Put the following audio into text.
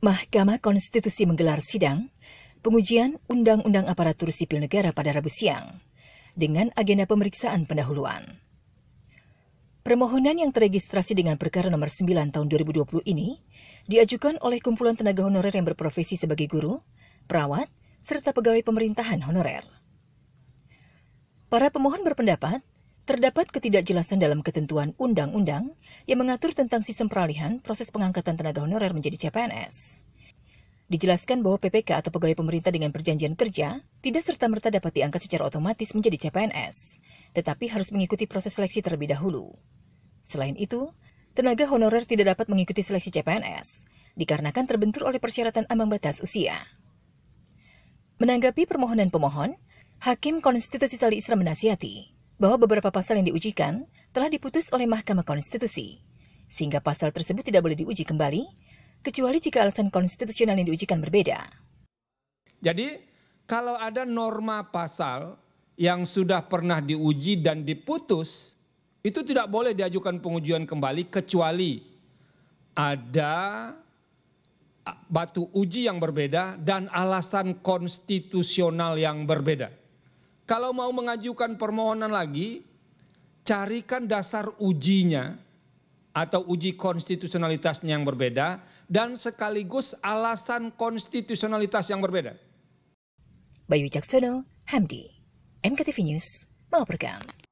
Mahkamah Konstitusi menggelar sidang pengujian Undang-Undang Aparatur Sipil Negara pada Rabu siang dengan agenda pemeriksaan pendahuluan. Permohonan yang terregistrasi dengan perkara nomor 9 tahun 2020 ini diajukan oleh kumpulan tenaga honorer yang berprofesi sebagai guru, perawat, serta pegawai pemerintahan honorer. Para pemohon berpendapat Terdapat ketidakjelasan dalam ketentuan undang-undang yang mengatur tentang sistem peralihan proses pengangkatan tenaga honorer menjadi CPNS. Dijelaskan bahwa PPK atau pegawai pemerintah dengan perjanjian kerja tidak serta-merta dapat diangkat secara otomatis menjadi CPNS, tetapi harus mengikuti proses seleksi terlebih dahulu. Selain itu, tenaga honorer tidak dapat mengikuti seleksi CPNS, dikarenakan terbentur oleh persyaratan ambang batas usia. Menanggapi permohonan pemohon, Hakim Konstitusi Sali Isra menasihati, bahwa beberapa pasal yang diujikan telah diputus oleh Mahkamah Konstitusi, sehingga pasal tersebut tidak boleh diuji kembali, kecuali jika alasan konstitusional yang diujikan berbeda. Jadi, kalau ada norma pasal yang sudah pernah diuji dan diputus, itu tidak boleh diajukan pengujian kembali kecuali ada batu uji yang berbeda dan alasan konstitusional yang berbeda. Kalau mau mengajukan permohonan lagi, carikan dasar ujinya atau uji konstitusionalitasnya yang berbeda dan sekaligus alasan konstitusionalitas yang berbeda. Bayu Jaksono, Hamdi, MKTV News, melaporkan.